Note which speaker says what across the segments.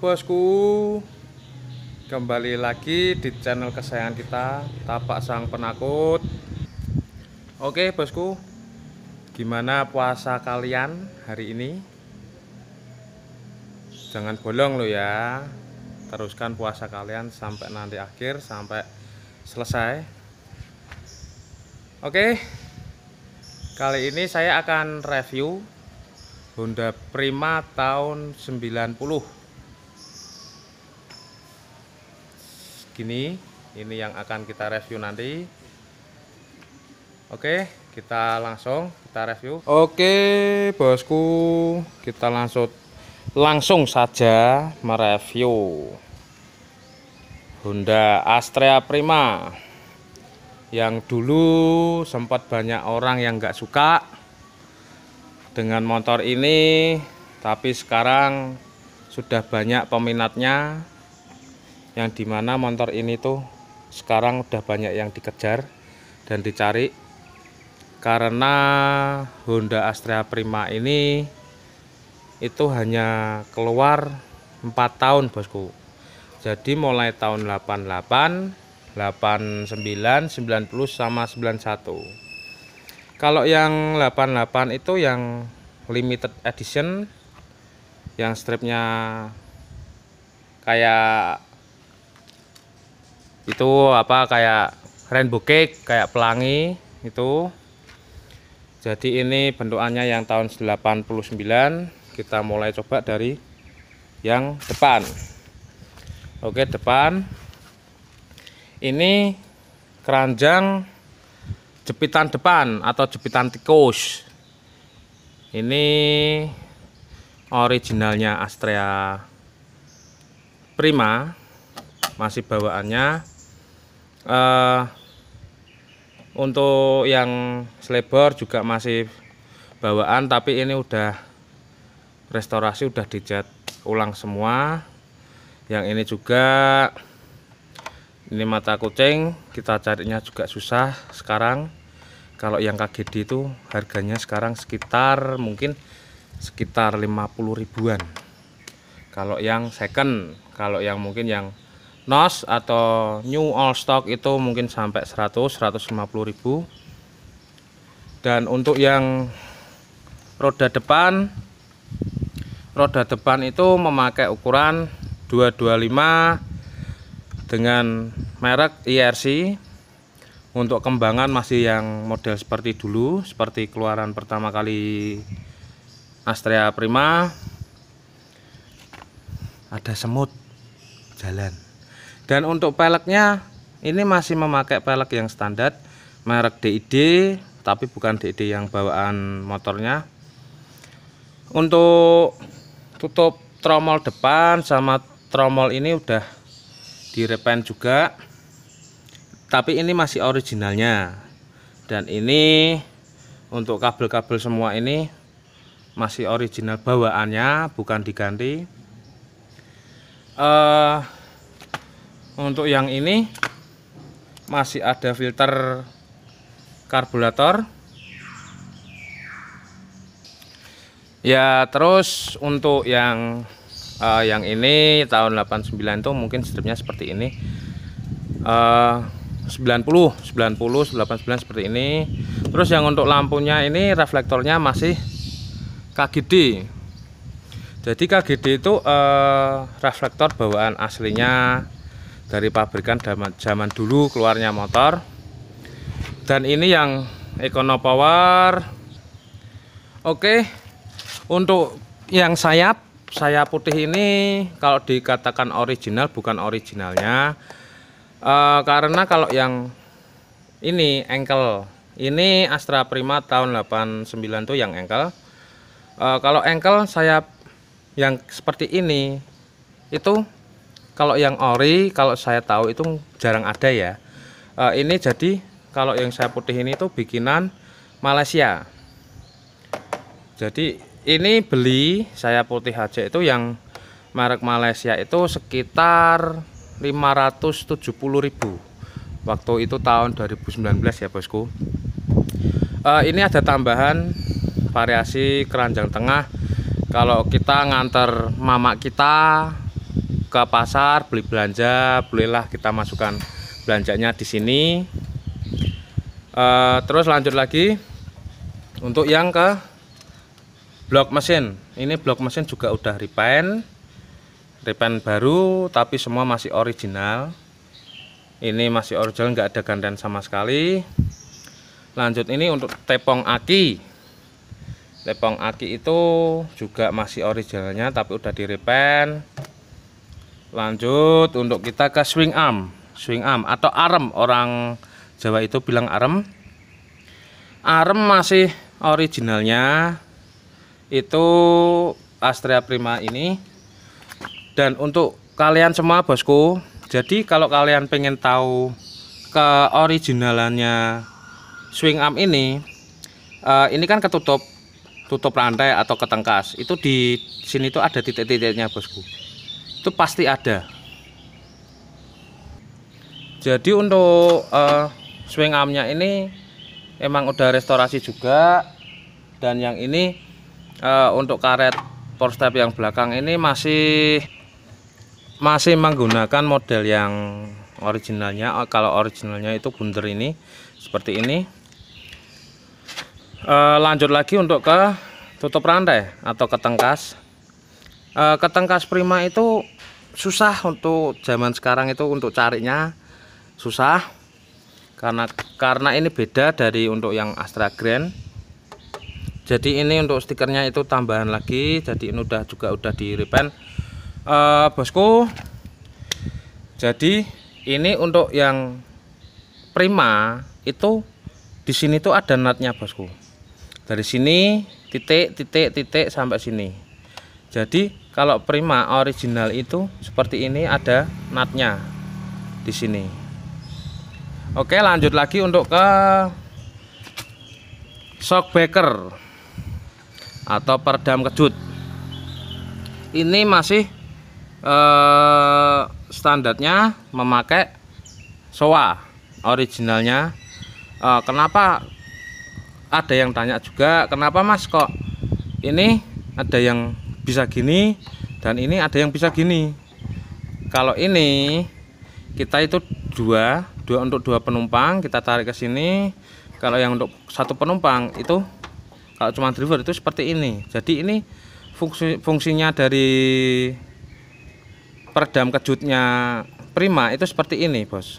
Speaker 1: bosku Kembali lagi di channel kesayangan kita Tapak Sang Penakut Oke bosku Gimana puasa kalian hari ini? Jangan bolong lo ya Teruskan puasa kalian sampai nanti akhir Sampai selesai Oke Kali ini saya akan review Honda Prima tahun 90 Gini, ini yang akan kita review nanti Oke kita langsung kita review Oke bosku kita langsung langsung saja mereview Honda Astrea Prima yang dulu sempat banyak orang yang nggak suka dengan motor ini tapi sekarang sudah banyak peminatnya yang dimana motor ini tuh sekarang udah banyak yang dikejar dan dicari karena Honda Astrea Prima ini itu hanya keluar 4 tahun bosku jadi mulai tahun 88 89 90 sama 91 kalau yang 88 itu yang limited edition yang stripnya kayak itu apa kayak rainbow cake kayak pelangi itu jadi ini bentukannya yang tahun 89 kita mulai coba dari yang depan oke depan ini keranjang jepitan depan atau jepitan tikus ini originalnya Astrea Prima masih bawaannya uh, untuk yang selebor juga masih bawaan tapi ini udah restorasi udah dijat ulang semua yang ini juga ini mata kucing kita carinya juga susah sekarang kalau yang KGD itu harganya sekarang sekitar mungkin sekitar 50 ribuan kalau yang second kalau yang mungkin yang NOS atau new all stock itu mungkin sampai 100 150 ribu dan untuk yang roda depan roda depan itu memakai ukuran 225 dengan merek IRC e untuk kembangan masih yang model seperti dulu seperti keluaran pertama kali Astrea Prima ada semut jalan dan untuk peleknya ini masih memakai pelek yang standar merek DID tapi bukan DID yang bawaan motornya untuk tutup tromol depan sama tromol ini udah direpen juga tapi ini masih originalnya dan ini untuk kabel-kabel semua ini masih original bawaannya bukan diganti uh, untuk yang ini masih ada filter karburator ya terus untuk yang uh, yang ini tahun 89 itu mungkin stripnya seperti ini uh, 90 90 89 seperti ini terus yang untuk lampunya ini reflektornya masih KGD jadi KGD itu uh, reflektor bawaan aslinya dari pabrikan zaman dulu keluarnya motor dan ini yang Econo Power oke untuk yang sayap sayap putih ini kalau dikatakan original bukan originalnya e, karena kalau yang ini engkel ini Astra Prima tahun 89 tuh yang engkel e, kalau engkel sayap yang seperti ini itu kalau yang ori kalau saya tahu itu jarang ada ya e, ini jadi kalau yang saya putih ini tuh bikinan Malaysia jadi ini beli saya putih aja itu yang merek Malaysia itu sekitar 570.000 waktu itu tahun 2019 ya bosku e, ini ada tambahan variasi keranjang tengah kalau kita nganter mama kita ke pasar beli belanja bolehlah kita masukkan belanjanya di sini e, terus lanjut lagi untuk yang ke blok mesin ini blok mesin juga udah repaint repaint baru tapi semua masih original ini masih original nggak ada gandan sama sekali lanjut ini untuk tepong aki tepong aki itu juga masih originalnya tapi udah direpaint lanjut untuk kita ke swing arm swing arm atau arm orang Jawa itu bilang arm arm masih originalnya itu Astrea Prima ini dan untuk kalian semua bosku jadi kalau kalian pengen tahu ke originalannya swing arm ini uh, ini kan ketutup tutup rantai atau ketengkas itu di sini itu ada titik-titiknya bosku itu pasti ada jadi untuk uh, swing armnya ini emang udah restorasi juga dan yang ini uh, untuk karet power step yang belakang ini masih masih menggunakan model yang originalnya eh, kalau originalnya itu bunder ini seperti ini uh, lanjut lagi untuk ke tutup rantai atau ke tengkas uh, eh, ketengkas prima itu susah untuk zaman sekarang itu untuk carinya susah karena karena ini beda dari untuk yang Astra Grand jadi ini untuk stikernya itu tambahan lagi jadi ini udah juga udah di repaint uh, bosku jadi ini untuk yang prima itu di sini tuh ada natnya bosku dari sini titik titik titik sampai sini jadi kalau Prima original itu seperti ini ada natnya di sini oke lanjut lagi untuk ke shock atau peredam kejut ini masih eh, standarnya memakai soa originalnya eh, kenapa ada yang tanya juga kenapa mas kok ini ada yang bisa gini dan ini ada yang bisa gini kalau ini kita itu dua dua untuk dua penumpang kita tarik ke sini kalau yang untuk satu penumpang itu kalau cuma driver itu seperti ini jadi ini fungsi fungsinya dari peredam kejutnya prima itu seperti ini bos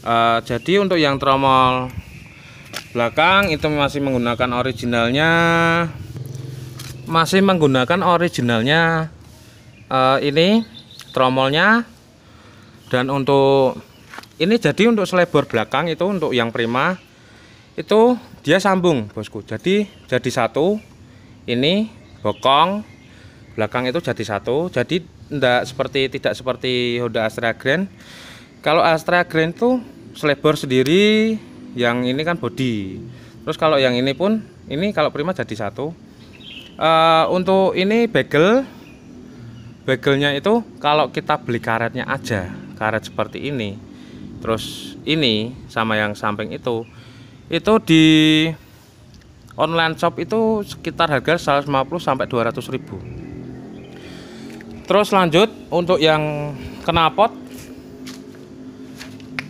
Speaker 1: e, jadi untuk yang tromol belakang itu masih menggunakan originalnya masih menggunakan originalnya uh, ini tromolnya dan untuk ini jadi untuk selebor belakang itu untuk yang prima itu dia sambung bosku jadi jadi satu ini bokong belakang itu jadi satu jadi tidak seperti tidak seperti Honda Astra Grand kalau Astra Grand tuh selebor sendiri yang ini kan body terus kalau yang ini pun ini kalau prima jadi satu uh, untuk ini bagel bagelnya itu kalau kita beli karetnya aja karet seperti ini terus ini sama yang samping itu itu di online shop itu sekitar harga 150 sampai 200 ribu terus lanjut untuk yang kenapot,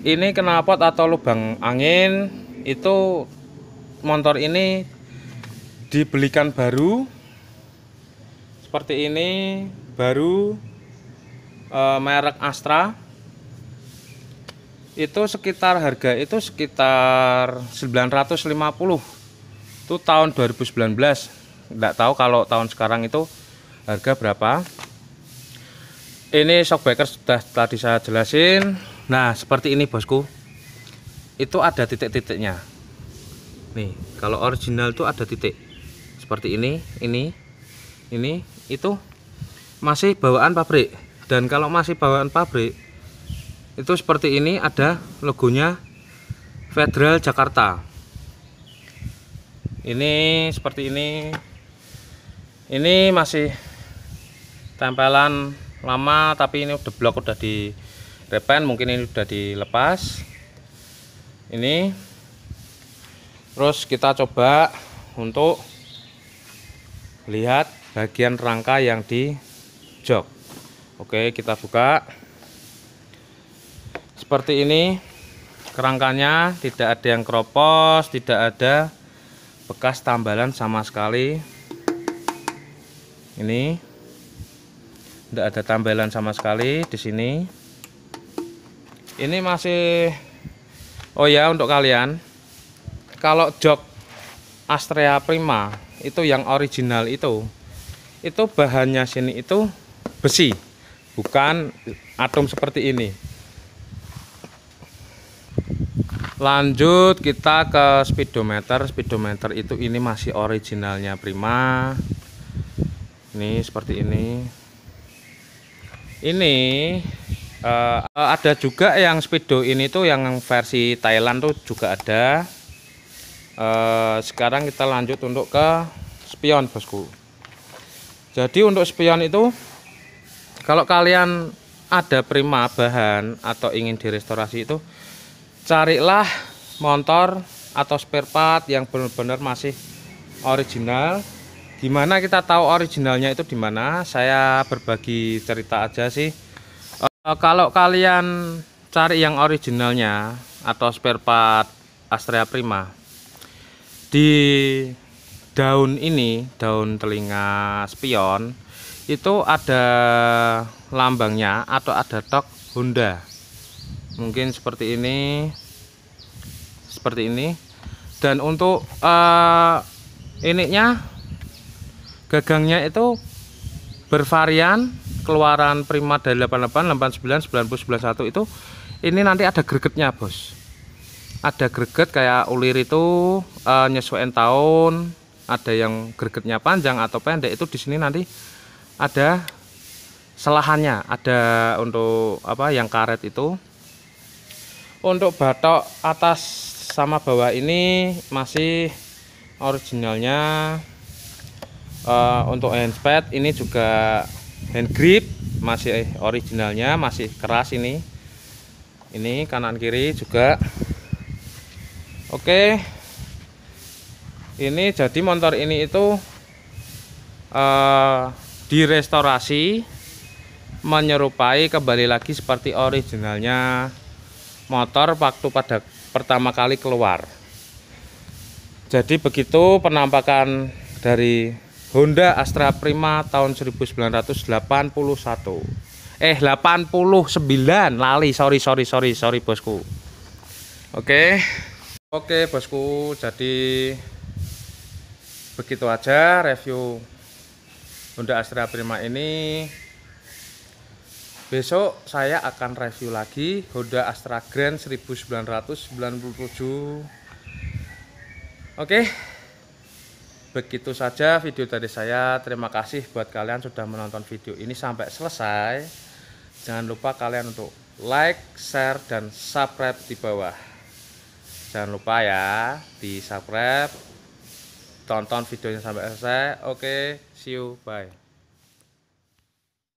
Speaker 1: ini kenapot atau lubang angin itu motor ini dibelikan baru seperti ini baru e, merek Astra itu sekitar harga itu sekitar 950 itu tahun 2019 enggak tahu kalau tahun sekarang itu harga berapa ini shockbreaker sudah tadi saya jelasin nah seperti ini bosku itu ada titik-titiknya nih kalau original itu ada titik seperti ini ini ini itu masih bawaan pabrik dan kalau masih bawaan pabrik itu seperti ini ada logonya Federal Jakarta ini seperti ini ini masih tempelan lama tapi ini udah blok udah di repen mungkin ini udah dilepas ini terus kita coba untuk lihat bagian rangka yang di jok oke kita buka seperti ini kerangkanya tidak ada yang keropos tidak ada bekas tambalan sama sekali ini tidak ada tambalan sama sekali di sini ini masih oh ya untuk kalian kalau jok Astrea Prima itu yang original itu itu bahannya sini itu besi bukan atom seperti ini lanjut kita ke speedometer speedometer itu ini masih originalnya prima ini seperti ini ini uh, ada juga yang speedo ini tuh yang versi Thailand tuh juga ada uh, sekarang kita lanjut untuk ke spion bosku jadi untuk spion itu kalau kalian ada prima bahan atau ingin direstorasi itu carilah motor atau spare part yang benar-benar masih original gimana kita tahu originalnya itu di mana saya berbagi cerita aja sih e, kalau kalian cari yang originalnya atau spare part Astrea Prima di daun ini daun telinga spion itu ada lambangnya atau ada tok Honda mungkin seperti ini seperti ini dan untuk uh, eh, ininya gagangnya itu bervarian keluaran prima dari 88 89 90 91 itu ini nanti ada gregetnya bos ada greget kayak ulir itu uh, nyesuaiin tahun ada yang gregetnya panjang atau pendek itu di sini nanti ada selahannya ada untuk apa yang karet itu untuk batok atas sama bawah ini masih originalnya uh, untuk handpad ini juga hand grip masih originalnya masih keras ini ini kanan kiri juga oke okay ini jadi motor ini itu uh, direstorasi menyerupai kembali lagi seperti originalnya motor waktu pada pertama kali keluar jadi begitu penampakan dari Honda Astra Prima tahun 1981 eh 89 lali sorry sorry sorry sorry bosku oke okay. oke okay, bosku jadi begitu aja review Honda Astra Prima ini besok saya akan review lagi Honda Astra Grand 1997 oke begitu saja video dari saya terima kasih buat kalian sudah menonton video ini sampai selesai jangan lupa kalian untuk like, share, dan subscribe di bawah jangan lupa ya di subscribe tonton videonya sampai selesai oke okay, see you bye